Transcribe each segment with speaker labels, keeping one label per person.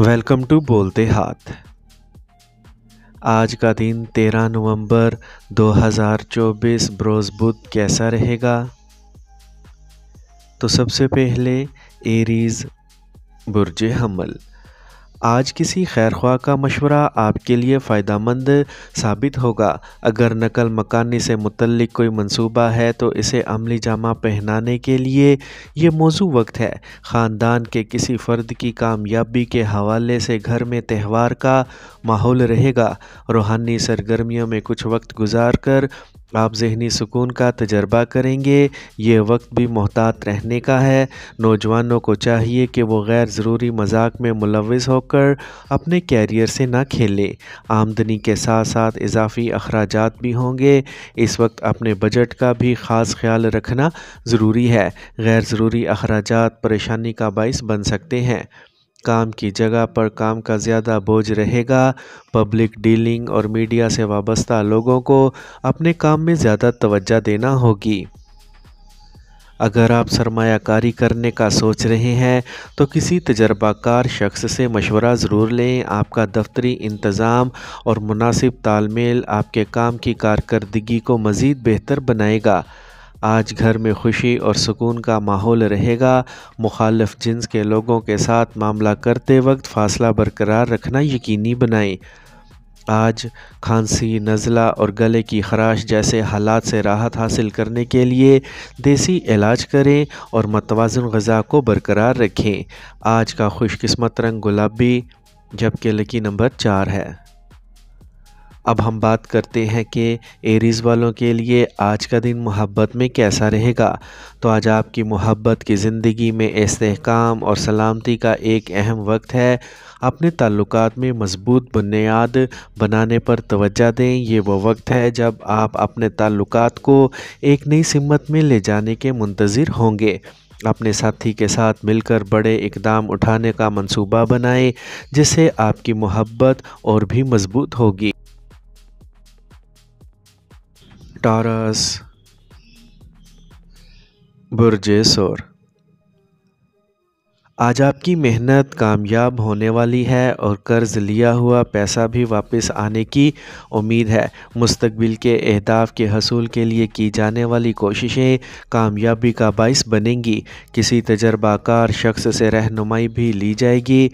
Speaker 1: welcome to बोलते हाथ आज का दिन 13 नवंबर 2024 ब्रोज बुध कैसा रहेगा तो सबसे पहले एरीज बुरज हमल आज किसी खैर ख्वाह का मशवरा आपके लिए फ़ायदा मंद साबित होगा अगर नकल मकानी से मुतलक कोई मंसूबा है तो इसे अमली जामा पहनाने के लिए ये मौजू वक्त है ख़ानदान के किसी फ़र्द की कामयाबी के हवाले से घर में त्यौहार का माहौल रहेगा रूहानी सरगर्मियों में कुछ वक्त गुजार कर आप जहनी सुकून का तजर्बा करेंगे ये वक्त भी मोहतात रहने का है नौजवानों को चाहिए कि वो गैर ज़रूरी मजाक में मुलविस होकर अपने कैरियर से ना खेलें आमदनी के साथ साथ इजाफी अखराज भी होंगे इस वक्त अपने बजट का भी ख़ास ख्याल रखना ज़रूरी है गैर ज़रूरी अखराज परेशानी का बायस बन सकते हैं काम की जगह पर काम का ज़्यादा बोझ रहेगा पब्लिक डीलिंग और मीडिया से वाबस्ता लोगों को अपने काम में ज़्यादा तवज्जा देना होगी अगर आप सरमाकारी करने का सोच रहे हैं तो किसी तजर्बाकार शख्स से मशवरा ज़रूर लें आपका दफ्तरी इंतज़ाम और मुनासिब तालमेल आपके काम की कारकर्दगी को मज़ीद बेहतर बनाएगा आज घर में खुशी और सुकून का माहौल रहेगा मुखालफ जिन्स के लोगों के साथ मामला करते वक्त फ़ासला बरकरार रखना यकीनी बनाएं आज खांसी नज़ला और गले की खराश जैसे हालात से राहत हासिल करने के लिए देसी इलाज करें और मतवाजन गज़ा को बरकरार रखें आज का खुशकस्मत रंग गुलाबी जबकि लकी नंबर चार है अब हम बात करते हैं कि एरीज़ वालों के लिए आज का दिन मोहब्बत में कैसा रहेगा तो आज आपकी मोहब्बत की ज़िंदगी में इसकाम और सलामती का एक अहम वक्त है अपने ताल्लुक में मजबूत बुनियाद बनाने पर तोज्जा दें ये वो वक्त है जब आप अपने ताल्लुक को एक नई सिमत में ले जाने के मंतज़र होंगे अपने साथी के साथ मिलकर बड़े इकदाम उठाने का मंसूबा बनाएं जिससे आपकी मोहब्बत और भी मजबूत होगी टारस बुरजेस आज आपकी मेहनत कामयाब होने वाली है और कर्ज़ लिया हुआ पैसा भी वापस आने की उम्मीद है मुस्तबिल के अहदाफ के हसूल के लिए की जाने वाली कोशिशें कामयाबी का बाइस बनेंगी किसी तजर्बाकार शख्स से रहनुमाई भी ली जाएगी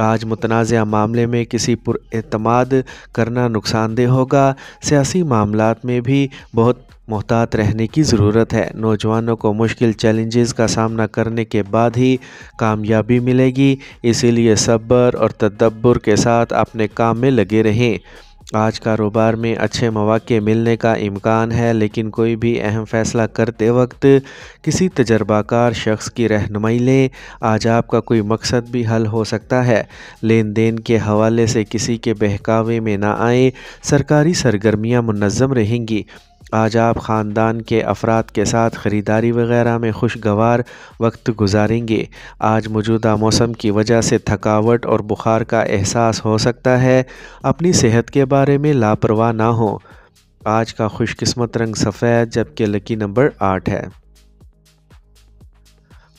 Speaker 1: आज मुतनाज़ मामले में किसी पर करना नुकसानदेह होगा सियासी मामला में भी बहुत मोहतात रहने की ज़रूरत है नौजवानों को मुश्किल चैलेंजेस का सामना करने के बाद ही कामयाबी मिलेगी इसीलिए सब्र और तदब्बर के साथ अपने काम में लगे रहें आज कारोबार में अच्छे मौाक़े मिलने का इम्कान है लेकिन कोई भी अहम फ़ैसला करते वक्त किसी तजर्बाकार शख्स की रहनमई लें आज आपका कोई मकसद भी हल हो सकता है लेन देन के हवाले से किसी के बहकावे में ना आए सरकारी सरगर्मियाँ मुनज़म रहेंगी आज आप ख़ानदान के अफराद के साथ ख़रीदारी वगैरह में खुशगवार वक्त गुजारेंगे आज मौजूदा मौसम की वजह से थकावट और बुखार का एहसास हो सकता है अपनी सेहत के बारे में लापरवाह ना हो आज का खुशकिस्मत रंग सफ़ेद जबकि लकी नंबर आठ है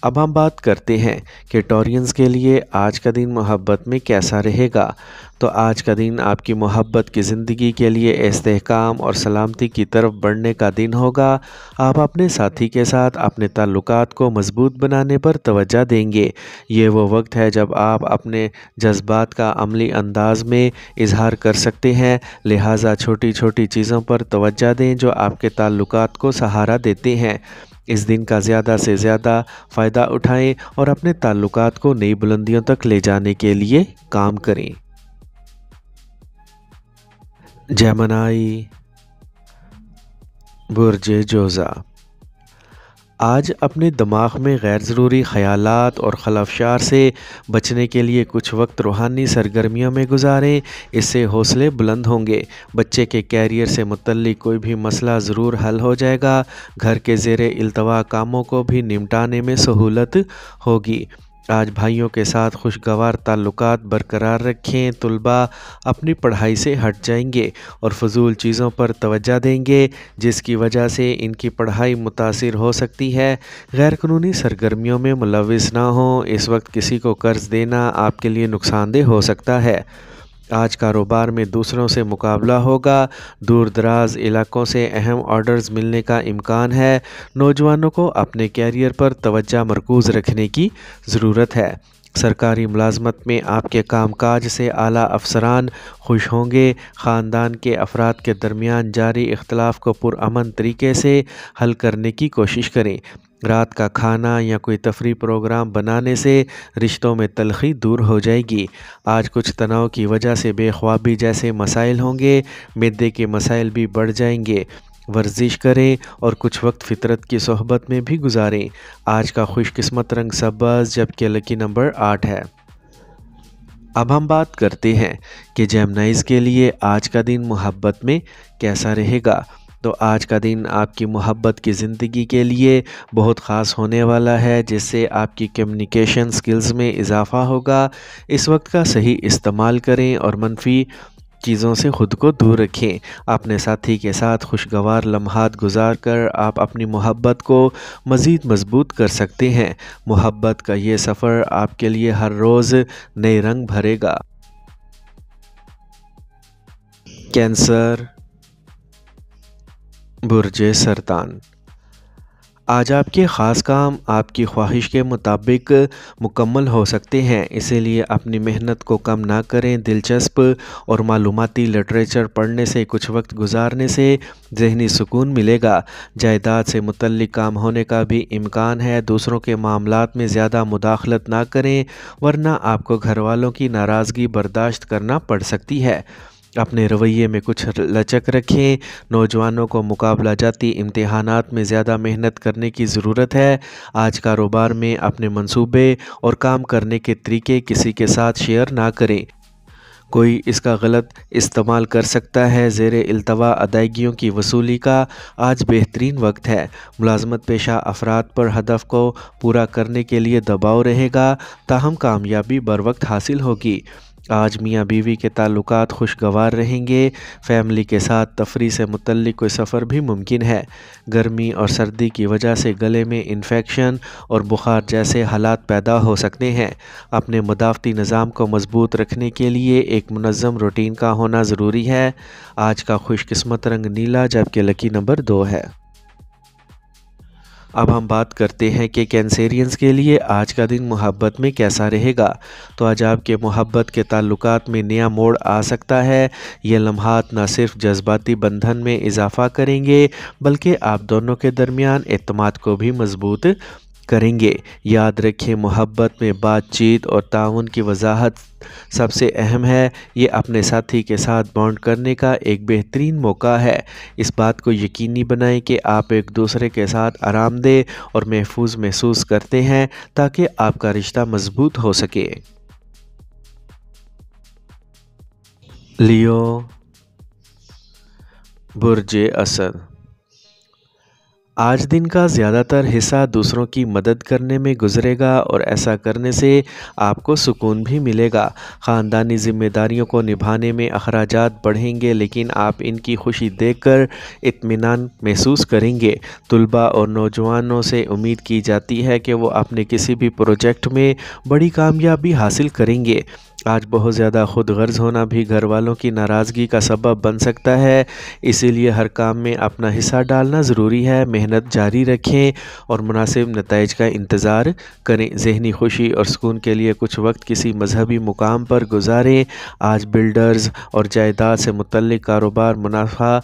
Speaker 1: अब हम बात करते हैं कि टोरियंस के लिए आज का दिन मोहब्बत में कैसा रहेगा तो आज का दिन आपकी मोहब्बत की ज़िंदगी के लिए इसकाम और सलामती की तरफ बढ़ने का दिन होगा आप अपने साथी के साथ अपने ताल्लुक को मजबूत बनाने पर तवज्जो देंगे ये वो वक्त है जब आप अपने जज्बात का अमली अंदाज में इजहार कर सकते हैं लिहाजा छोटी छोटी चीज़ों पर तवज्जो दें जो आपके ताल्लुक को सहारा देते हैं इस दिन का ज़्यादा से ज़्यादा फ़ायदा उठाएं और अपने ताल्लुक को नई बुलंदियों तक ले जाने के लिए काम करें जैमनाई बुरजे जोज़ा आज अपने दिमाग में गैर ज़रूरी ख्याल और खलफशार से बचने के लिए कुछ वक्त रूहानी सरगर्मियों में गुजारें इससे हौसले बुलंद होंगे बच्चे के कैरियर से मुतल कोई भी मसला ज़रूर हल हो जाएगा घर के ज़ेर अल्तवा कामों को भी निमटाने में सहूलत होगी आज भाइयों के साथ खुशगवार ताल्लुक बरकरार रखें तलबा अपनी पढ़ाई से हट जाएंगे और फजूल चीज़ों पर तवज्जो देंगे जिसकी वजह से इनकी पढ़ाई मुतासर हो सकती है गैरकानूनी सरगर्मियों में मुलविस ना हों इस वक्त किसी को कर्ज़ देना आपके लिए नुकसानदेह हो सकता है आज कारोबार में दूसरों से मुकाबला होगा दूर दराज इलाकों से अहम ऑर्डर्स मिलने का इम्कान है नौजवानों को अपने कैरियर पर तवज्जा मरकूज़ रखने की ज़रूरत है सरकारी मुलाजमत में आपके कामकाज से आला अफसरान खुश होंगे ख़ानदान के अफराद के दरमियान जारी इख्तलाफ को पुरान तरीके से हल करने की कोशिश करें रात का खाना या कोई तफरी प्रोग्राम बनाने से रिश्तों में तलखी दूर हो जाएगी आज कुछ तनाव की वजह से बेख्वाबी जैसे मसाइल होंगे मैदे के मसाइल भी बढ़ जाएंगे वर्जिश करें और कुछ वक्त फितरत की सोहबत में भी गुजारें आज का खुशकस्मत रंग सब्बस जबकि लकी नंबर आठ है अब हम बात करते हैं कि जेमनाइज के लिए आज का दिन मोहब्बत में कैसा रहेगा तो आज का दिन आपकी मोहब्बत की ज़िंदगी के लिए बहुत ख़ास होने वाला है जिससे आपकी कम्युनिकेशन स्किल्स में इजाफा होगा इस वक्त का सही इस्तेमाल करें और मनफी चीज़ों से ख़ुद को दूर रखें अपने साथी के साथ खुशगवार लम्हात गुजार कर आप अपनी मोहब्बत को मज़ीद मजबूत कर सकते हैं मोहब्बत का ये सफ़र आपके लिए हर रोज़ नए रंग भरेगा कैंसर बुरजे सरतान आज आपके ख़ास काम आपकी ख्वाहिश के मुताबिक मुकम्मल हो सकते हैं इसीलिए अपनी मेहनत को कम ना करें दिलचस्प और मालूमती लिटरेचर पढ़ने से कुछ वक्त गुजारने से जहनी सुकून मिलेगा जायदाद से मुतल काम होने का भी इम्कान है दूसरों के मामला में ज़्यादा मुदाखलत ना करें वरना आपको घर वालों की नाराज़गी बर्दाश्त करना पड़ सकती है अपने रवैये में कुछ लचक रखें नौजवानों को मुकाबला जाती इम्तहान में ज़्यादा मेहनत करने की ज़रूरत है आज कारोबार में अपने मंसूबे और काम करने के तरीके किसी के साथ शेयर ना करें कोई इसका गलत इस्तेमाल कर सकता है जेर अल्तवा अदायगियों की वसूली का आज बेहतरीन वक्त है मुलाजमत पेशा अफराद पर हदफ को पूरा करने के लिए दबाव रहेगा ताहम कामयाबी बर वक्त हासिल होगी आज मियाँ बीवी के ताल्लुक खुशगवार रहेंगे फैमिली के साथ तफरी से मुतल कोई सफ़र भी मुमकिन है गर्मी और सर्दी की वजह से गले में इन्फेक्शन और बुखार जैसे हालात पैदा हो सकते हैं अपने मदाफ़ती निज़ाम को मजबूत रखने के लिए एक मनज़म रूटीन का होना ज़रूरी है आज का खुशकस्मत रंग नीला जबकि लकी नंबर दो है अब हम बात करते हैं कि कैंसेरियंस के लिए आज का दिन मोहब्बत में कैसा रहेगा तो आज आपके मोहब्बत के ताल्लुकात में नया मोड़ आ सकता है ये लम्हात न सिर्फ जज्बाती बंधन में इजाफा करेंगे बल्कि आप दोनों के दरमियान अतमाद को भी मजबूत करेंगे याद रखें मोहब्बत में बातचीत और ताउन की वजाहत सबसे अहम है ये अपने साथी के साथ बॉन्ड करने का एक बेहतरीन मौका है इस बात को यकीनी बनाएं कि आप एक दूसरे के साथ आरामदेह और महफूज महसूस करते हैं ताकि आपका रिश्ता मजबूत हो सके लियो बुरज असद आज दिन का ज़्यादातर हिस्सा दूसरों की मदद करने में गुजरेगा और ऐसा करने से आपको सुकून भी मिलेगा ख़ानदानी जिम्मेदारियों को निभाने में अखराज बढ़ेंगे लेकिन आप इनकी खुशी देखकर इत्मीनान महसूस करेंगे तलबा और नौजवानों से उम्मीद की जाती है कि वो अपने किसी भी प्रोजेक्ट में बड़ी कामयाबी हासिल करेंगे आज बहुत ज़्यादा खुद गर्ज होना भी घर वालों की नाराज़गी का सबब बन सकता है इसीलिए हर काम में अपना हिस्सा डालना ज़रूरी है मेहनत जारी रखें और मुनासिब नतज का इंतज़ार करें जहनी खुशी और सुकून के लिए कुछ वक्त किसी मजहबी मुकाम पर गुजारें आज बिल्डर्स और जायदाद से मुतल कारोबार मुनाफा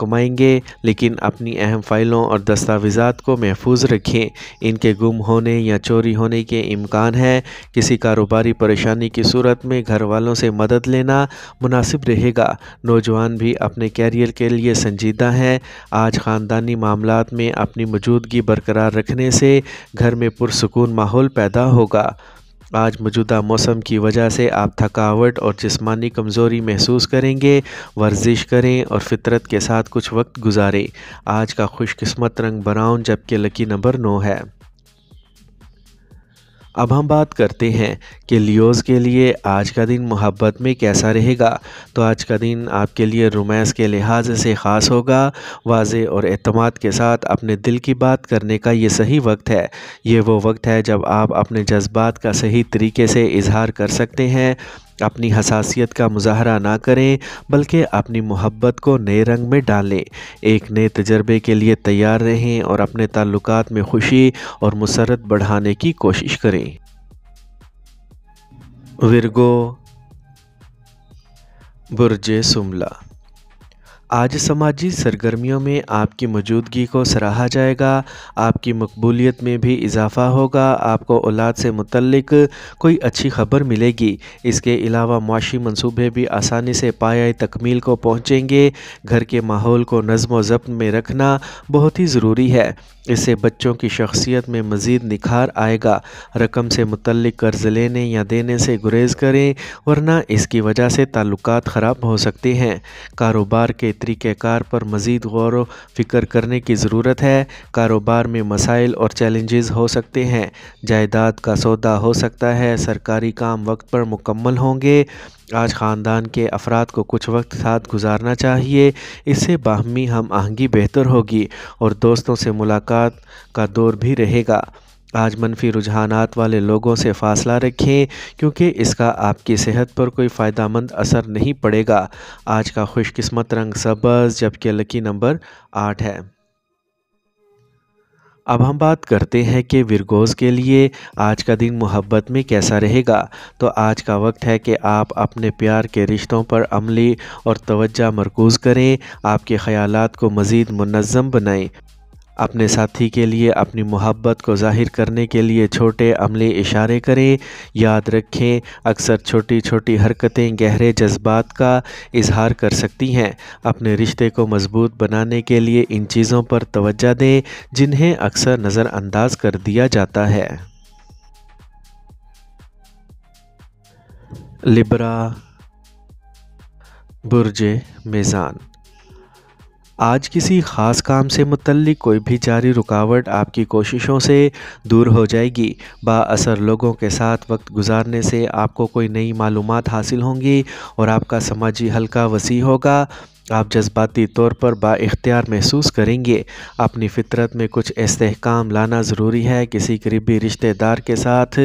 Speaker 1: कमाएंगे लेकिन अपनी अहम फ़ाइलों और दस्तावेज़ा को महफूज रखें इनके गुम होने या चोरी होने के इम्कान है किसी कारोबारी परेशानी की सूरत में घर वालों से मदद लेना मुनासिब रहेगा नौजवान भी अपने कैरियर के लिए संजीदा हैं आज ख़ानदानी मामला में अपनी मौजूदगी बरकरार रखने से घर में पुरसकून माहौल पैदा होगा आज मौजूदा मौसम की वजह से आप थकावट और जिस्मानी कमज़ोरी महसूस करेंगे वर्जिश करें और फितरत के साथ कुछ वक्त गुजारें आज का खुशकस्मत रंग ब्राउन जबकि लकी नंबर नौ है अब हम बात करते हैं कि लियोज़ के लिए आज का दिन मोहब्बत में कैसा रहेगा तो आज का दिन आपके लिए रोमांस के लिहाज से ख़ास होगा वाज और अतमाद के साथ अपने दिल की बात करने का ये सही वक्त है ये वो वक्त है जब आप अपने जज्बात का सही तरीके से इजहार कर सकते हैं अपनी हसासीत का मुजाहरा ना करें बल्कि अपनी मोहब्बत को नए रंग में डालें एक नए तजर्बे के लिए तैयार रहें और अपने ताल्लुक में खुशी और मसरत बढ़ाने की कोशिश करें विरगो बुरज सुमला आज समाजी सरगर्मियों में आपकी मौजूदगी को सराहा जाएगा आपकी मकबूलियत में भी इजाफ़ा होगा आपको औलाद से मुतलक कोई अच्छी खबर मिलेगी इसके अलावा मुशी मनसूबे भी आसानी से पाया तकमील को पहुँचेंगे घर के माहौल को नज़म व ज़ब्त में रखना बहुत ही ज़रूरी है इससे बच्चों की शख्सियत में मज़ीद निखार आएगा रकम से मुतल कर्ज लेने या देने से गुरेज करें वरना इसकी वजह से ताल्लुक ख़राब हो सकते हैं कारोबार के तरीक़ार पर मज़ीद गौर फिक्र करने की ज़रूरत है कारोबार में मसाइल और चैलेंजेस हो सकते हैं जायदाद का सौदा हो सकता है सरकारी काम वक्त पर मुकम्मल होंगे आज ख़ानदान के अफराद को कुछ वक्त साथ गुजारना चाहिए इससे बाहमी हम आहंगी बेहतर होगी और दोस्तों से मुलाकात का दौर भी रहेगा आज मनफी रुझान वाले लोगों से फ़ासला रखें क्योंकि इसका आपकी सेहत पर कोई फ़ायदा मंद असर नहीं पड़ेगा आज का ख़ुशकस्मत रंग सब्ज़ जबकि लकी नंबर आठ है अब हम बात करते हैं कि विरगोज़ के लिए आज का दिन मोहब्बत में कैसा रहेगा तो आज का वक्त है कि आप अपने प्यार के रिश्तों पर अमली और तवज्जा मरकूज़ करें आपके ख्यालात को मज़ीद मनज़म बनाएं अपने साथी के लिए अपनी मोहब्बत को ज़ाहिर करने के लिए छोटे अमली इशारे करें याद रखें अक्सर छोटी छोटी हरकतें गहरे जज्बात का इजहार कर सकती हैं अपने रिश्ते को मजबूत बनाने के लिए इन चीज़ों पर तोज्जा दें जिन्हें अक्सर नज़रअंदाज कर दिया जाता है लिब्रा बुरज मेज़ान आज किसी ख़ास काम से मुतल कोई भी जारी रुकावट आपकी कोशिशों से दूर हो जाएगी बासर लोगों के साथ वक्त गुजारने से आपको कोई नई मालूम हासिल होंगी और आपका समाजी हल्का वसी होगा आप जज्बाती तौर पर बाख्तियार महसूस करेंगे अपनी फितरत में कुछ इसकाम लाना ज़रूरी है किसी करीबी रिश्तेदार के साथ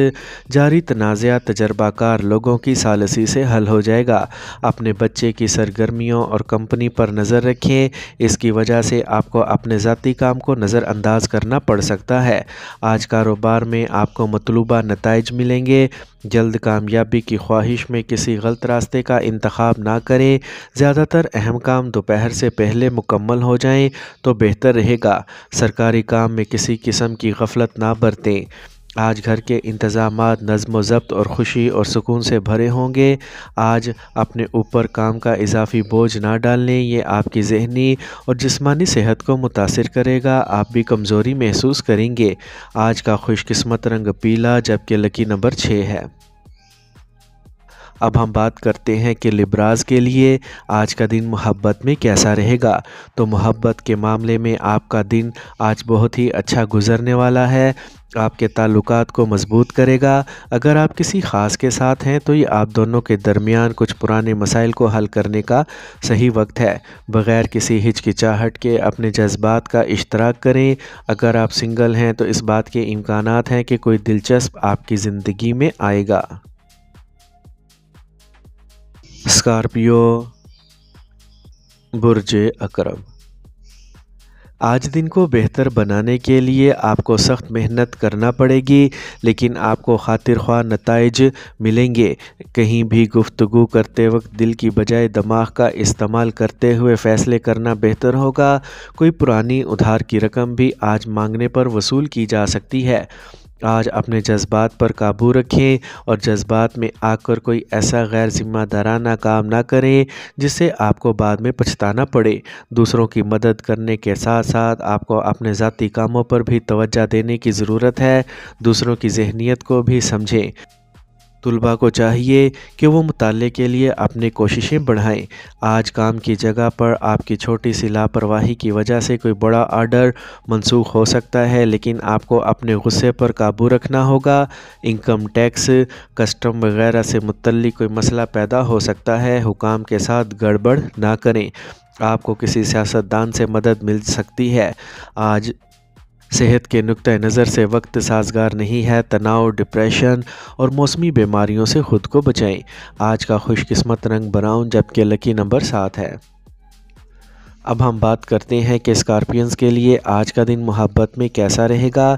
Speaker 1: जारी तनाज़ तजर्बाकार लोगों की सालसी से हल हो जाएगा अपने बच्चे की सरगर्मियों और कंपनी पर नज़र रखें इसकी वजह से आपको अपने ज़ाती काम को नज़रअंदाज करना पड़ सकता है आज कारोबार में आपको मतलूबा नतज मिलेंगे जल्द कामयाबी की ख्वाहिश में किसी गलत रास्ते का इंतखब ना करें ज़्यादातर अहम काम दोपहर से पहले मुकम्मल हो जाएं तो बेहतर रहेगा सरकारी काम में किसी किस्म की गफलत ना बरतें आज घर के इंतज़ाम नज़म ज़ब्त और ख़ुशी और सुकून से भरे होंगे आज अपने ऊपर काम का इजाफी बोझ ना डाल लें ये आपकी जहनी और जिसमानी सेहत को मुतासर करेगा आप भी कमज़ोरी महसूस करेंगे आज का खुशकस्मत रंग पीला जबकि लकी नंबर छः है अब हम बात करते हैं कि लिब्राज के लिए आज का दिन मोहब्बत में कैसा रहेगा तो मोहब्बत के मामले में आपका दिन आज बहुत ही अच्छा गुजरने वाला है आपके ताल्लुक को मजबूत करेगा अगर आप किसी ख़ास के साथ हैं तो ये आप दोनों के दरमियान कुछ पुराने मसाइल को हल करने का सही वक्त है बग़ैर किसी हिचकिचाहट के अपने जज्बात का इश्तराक करें अगर आप सिंगल हैं तो इस बात के इम्कान हैं कि कोई दिलचस्प आपकी ज़िंदगी में आएगा स्कॉर्पियो बुरज अकरब आज दिन को बेहतर बनाने के लिए आपको सख्त मेहनत करना पड़ेगी लेकिन आपको खातिर ख्वा नतज मिलेंगे कहीं भी गुफ्तु करते वक्त दिल की बजाय दिमाग का इस्तेमाल करते हुए फ़ैसले करना बेहतर होगा कोई पुरानी उधार की रकम भी आज मांगने पर वसूल की जा सकती है आज अपने जज्बात पर काबू रखें और जज्बात में आकर कोई ऐसा गैर ज़िम्मेदाराना काम ना करें जिससे आपको बाद में पछताना पड़े दूसरों की मदद करने के साथ साथ आपको अपने ज़ाती कामों पर भी तवज्जो देने की ज़रूरत है दूसरों की जहनीत को भी समझें तलबा को चाहिए कि वो मुताले के लिए अपनी कोशिशें बढ़ाएं आज काम की जगह पर आपकी छोटी सी लापरवाही की वजह से कोई बड़ा आर्डर मनसूख हो सकता है लेकिन आपको अपने गुस्से पर काबू रखना होगा इनकम टैक्स कस्टम वगैरह से मुतल कोई मसला पैदा हो सकता है हुकाम के साथ गड़बड़ ना करें आपको किसी सियासतदान से मदद मिल सकती है आज सेहत के नुक़ नज़र से वक्त साजगार नहीं है तनाव डिप्रेशन और मौसमी बीमारियों से खुद को बचाएं आज का खुशकस्मत रंग ब्राउन जबकि लकी नंबर सात है अब हम बात करते हैं कि स्कॉर्पियंस के लिए आज का दिन मोहब्बत में कैसा रहेगा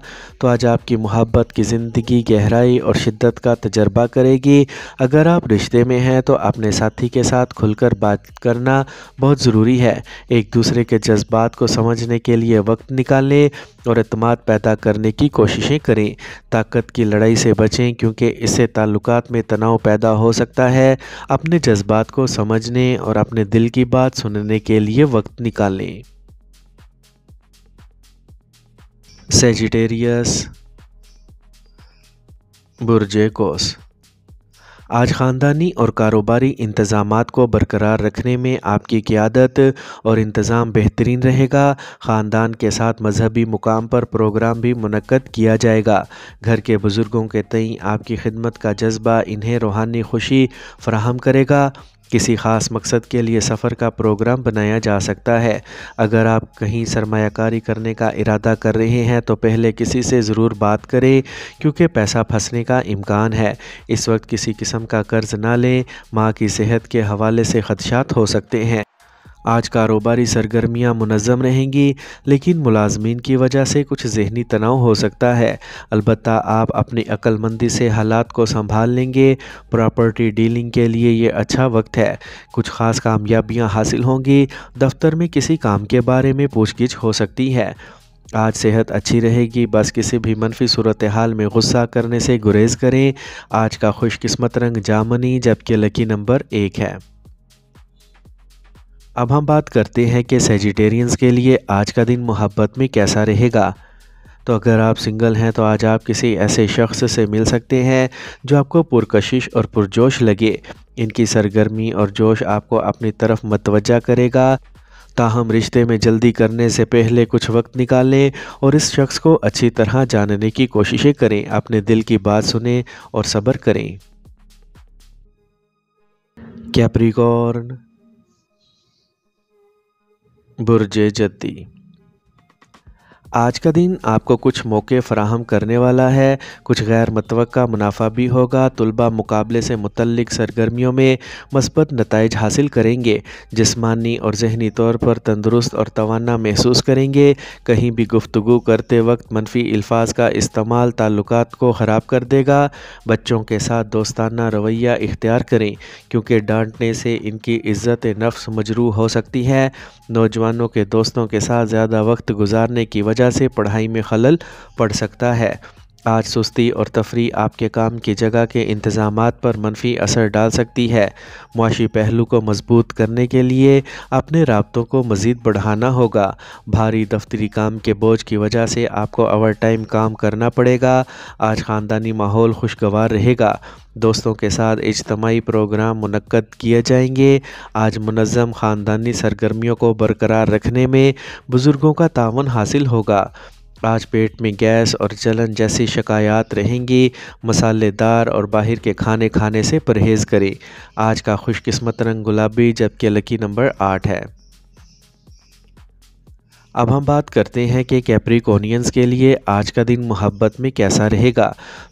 Speaker 1: तो आज आपकी मोहब्बत की ज़िंदगी गहराई और शिद्दत का तजर्बा करेगी अगर आप रिश्ते में हैं तो अपने साथी के साथ खुलकर बात करना बहुत ज़रूरी है एक दूसरे के जज्बात को समझने के लिए वक्त निकालें और अतमाद पैदा करने की कोशिशें करें ताकत की लड़ाई से बचें क्योंकि इससे ताल्लुक में तनाव पैदा हो सकता है अपने जज्बात को समझने और अपने दिल की बात सुनने के लिए वक्त वक्त निकालें सेजिटेरियस बुरजेकोस आज ख़ानदानी और कारोबारी इंतज़ाम को बरकरार रखने में आपकी क्यादत और इंतज़ाम बेहतरीन रहेगा ख़ानदान के साथ मजहबी मुकाम पर प्रोग्राम भी मनक़द किया जाएगा घर के बुज़ुर्गों के तई आपकी खिदमत का जज्बा इन्हें रूहानी खुशी फ्राहम करेगा किसी खास मकसद के लिए सफ़र का प्रोग्राम बनाया जा सकता है अगर आप कहीं सरमाकारी करने का इरादा कर रहे हैं तो पहले किसी से ज़रूर बात करें क्योंकि पैसा फंसने का इम्कान है इस वक्त किसी किस्म का कर्ज़ ना लें माँ की सेहत के हवाले से खदशात हो सकते हैं आज कारोबारी सरगर्मियां मुनज़म रहेंगी लेकिन मुलाजमीन की वजह से कुछ जहनी तनाव हो सकता है अलबत् आप अपनी अक्लमंदी से हालात को संभाल लेंगे प्रॉपर्टी डीलिंग के लिए ये अच्छा वक्त है कुछ ख़ास कामयाबियाँ हासिल होंगी दफ्तर में किसी काम के बारे में पूछगिछ हो सकती है आज सेहत अच्छी रहेगी बस किसी भी मनफी सूरत हाल में गुस्सा करने से गुरेज करें आज का खुशकस्मत रंग जामनी जबकि लकी नंबर एक है अब हम बात करते हैं कि सेजिटेरियंस के लिए आज का दिन मोहब्बत में कैसा रहेगा तो अगर आप सिंगल हैं तो आज आप किसी ऐसे शख्स से मिल सकते हैं जो आपको पुरकशिश और पुरजोश लगे इनकी सरगर्मी और जोश आपको अपनी तरफ मतवजा करेगा ताहम रिश्ते में जल्दी करने से पहले कुछ वक्त निकालें और इस शख्स को अच्छी तरह जानने की कोशिशें करें अपने दिल की बात सुने और सब्र करें कैप्रिकॉर्न बुर्जे जद्दी आज का दिन आपको कुछ मौके फराहम करने वाला है कुछ गैर मतव मुनाफा भी होगा तलबा मुकाबले से मुतलक सरगर्मियों में मस्बत नतज हासिल करेंगे जिसमानी और जहनी तौर पर तंदुरुस्त और तोाना महसूस करेंगे कहीं भी गुफ्तु करते वक्त मनफी अल्फाज का इस्तेमाल ताल्लुक को ख़राब कर देगा बच्चों के साथ दोस्ताना रवैया इख्तियार करें क्योंकि डांटने से इनकी इज़्ज़त नफ्स मजरू हो सकती है नौजवानों के दोस्तों के साथ ज़्यादा वक्त गुजारने की वजह वजह से पढ़ाई में खलल पड़ सकता है आज सुस्ती और तफरी आपके काम की जगह के इंतज़ाम पर मनफी असर डाल सकती है मुशी पहलू को मजबूत करने के लिए अपने रबतों को मज़ीद बढ़ाना होगा भारी दफ्तरी काम के बोझ की वजह से आपको ओवर टाइम काम करना पड़ेगा आज ख़ानदानी माहौल खुशगवार रहेगा दोस्तों के साथ इजतमाही प्रोग्राम मनक़द किए जाएंगे आज मनज़म ख़ानदानी सरगर्मियों को बरकरार रखने में बुज़ुर्गों का तावन हासिल होगा आज पेट में गैस और जलन जैसी शिकायत रहेंगी मसालेदार और बाहर के खाने खाने से परहेज़ करें आज का खुशकिस्मत रंग गुलाबी जबकि लकी नंबर आठ है अब हम बात करते हैं कि कैप्रिकोनियंस के लिए आज का दिन मोहब्बत में कैसा रहेगा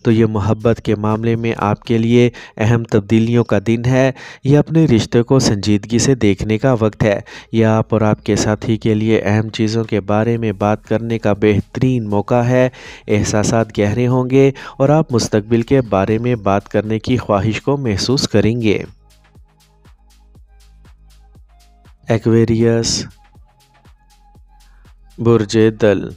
Speaker 1: तो ये मोहब्बत के मामले में आपके लिए अहम तब्दीलियों का दिन है यह अपने रिश्ते को संजीदगी से देखने का वक्त है यह आप और आपके साथी के लिए अहम चीज़ों के बारे में बात करने का बेहतरीन मौका है एहसास गहरे होंगे और आप मुस्तबिल के बारे में बात करने की ख्वाहिश को महसूस करेंगे एक्वेरियस बुरजे दल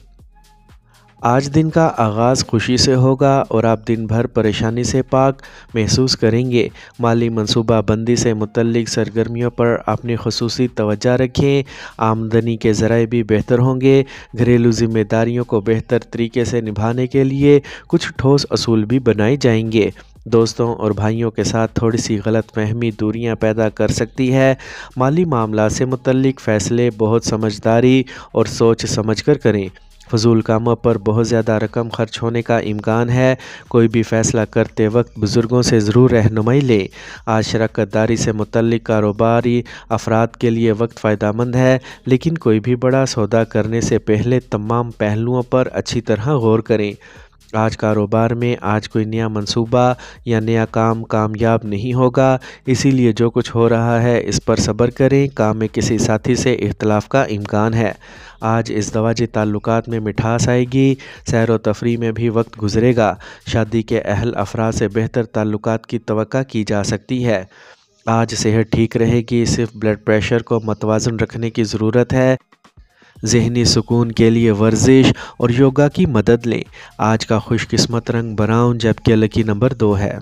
Speaker 1: आज दिन का आगाज़ खुशी से होगा और आप दिन भर परेशानी से पाक महसूस करेंगे माली बंदी से मुतलिक सरगर्मियों पर अपनी खसूस तोज्जा रखें आमदनी के ज़रा भी बेहतर होंगे घरेलू ज़िम्मेदारियों को बेहतर तरीके से निभाने के लिए कुछ ठोस असूल भी बनाए जाएंगे दोस्तों और भाइयों के साथ थोड़ी सी गलत फहमी दूरियाँ पैदा कर सकती है माली मामला से मुतलिक फ़ैसले बहुत समझदारी और सोच समझ कर करें फजूल कामों पर बहुत ज़्यादा रकम खर्च होने का इम्कान है कोई भी फैसला करते वक्त बुज़ुर्गों से ज़रूर रहनुमाई लें आज शरकत दारी से मुतल कारोबारी अफराद के लिए वक्त फ़ायदा मंद है लेकिन कोई भी बड़ा सौदा करने से पहले तमाम पहलुओं पर अच्छी तरह गौर करें आज कारोबार में आज कोई नया मंसूबा या नया काम कामयाब नहीं होगा इसीलिए जो कुछ हो रहा है इस पर सब्र करें काम में किसी साथी से इख्तलाफ का इम्कान है आज इस दवाजी ताल्लुकात में मिठास आएगी सैर व तफरी में भी वक्त गुजरेगा शादी के अहल अफराद से बेहतर ताल्लुक की तो की जा सकती है आज सेहत ठीक रहेगी सिर्फ ब्लड प्रेशर को मतवाजन रखने की ज़रूरत है जहनी सुकून के लिए वर्जिश और योगा की मदद लें आज का खुशकिस्मत रंग ब्राउन जबकि लकी नंबर दो है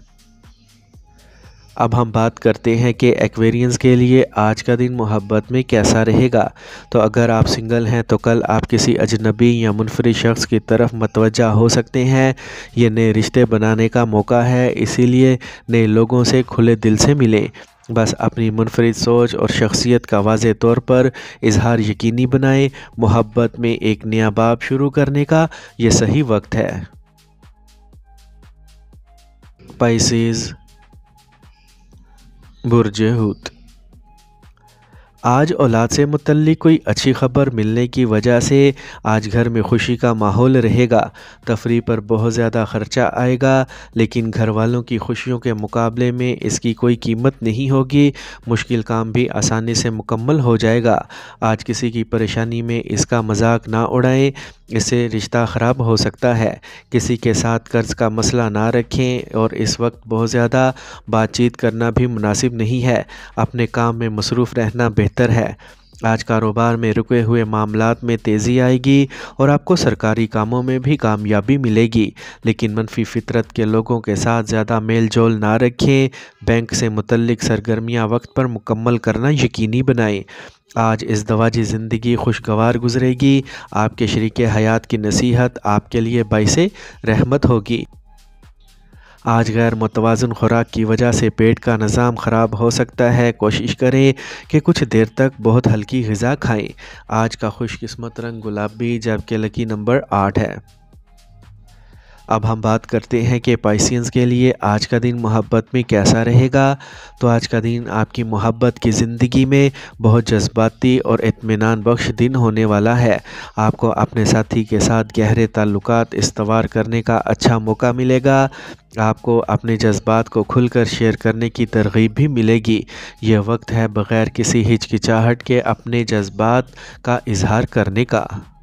Speaker 1: अब हम बात करते हैं कि एक्वेरियंस के लिए आज का दिन मोहब्बत में कैसा रहेगा तो अगर आप सिंगल हैं तो कल आप किसी अजनबी या मुनफरद शख्स की तरफ मतवजा हो सकते हैं ये नए रिश्ते बनाने का मौका है इसीलिए नए लोगों से खुले दिल से मिलें बस अपनी मुनफरद सोच और शख्सियत का वाज तौर पर इजहार यकीनी बनाए मोहब्बत में एक नया बाब शुरू करने का ये सही वक्त है पाइसेस बुरजहूत आज औलाद से मुतल कोई अच्छी खबर मिलने की वजह से आज घर में खुशी का माहौल रहेगा तफरी पर बहुत ज़्यादा ख़र्चा आएगा लेकिन घर वालों की खुशियों के मुकाबले में इसकी कोई कीमत नहीं होगी मुश्किल काम भी आसानी से मुकम्मल हो जाएगा आज किसी की परेशानी में इसका मजाक ना उड़ाएं इससे रिश्ता ख़राब हो सकता है किसी के साथ कर्ज़ का मसला ना रखें और इस वक्त बहुत ज़्यादा बातचीत करना भी मुनासिब नहीं है अपने काम में मसरूफ़ रहना बेहतर है आज कारोबार में रुके हुए मामला में तेज़ी आएगी और आपको सरकारी कामों में भी कामयाबी मिलेगी लेकिन मनफी फितरत के लोगों के साथ ज़्यादा मेल जोल ना रखें बैंक से मुतलक सरगर्मियाँ वक्त पर मुकम्मल करना यकीनी बनाएं आज इस दवाजी ज़िंदगी खुशगवार गुजरेगी आपके शरीक हयात की नसीहत आपके लिए बाइस रहमत होगी आज गैर मुतवाजन खुराक की वजह से पेट का निज़ाम ख़राब हो सकता है कोशिश करें कि कुछ देर तक बहुत हल्की गज़ा खाएं आज का ख़ुशकस्मत रंग गुलाबी जबकि लकी नंबर आठ है अब हम बात करते हैं कि पाइसियंस के लिए आज का दिन मोहब्बत में कैसा रहेगा तो आज का दिन आपकी मोहब्बत की ज़िंदगी में बहुत जज्बाती और इतमान बख्श दिन होने वाला है आपको अपने साथी के साथ गहरे ताल्लुक इस्तवार करने का अच्छा मौका मिलेगा आपको अपने जज्बात को खुलकर शेयर करने की तरगीब भी मिलेगी यह वक्त है बग़ैर किसी हिचकिचाहट के अपने जज्बात का इजहार करने का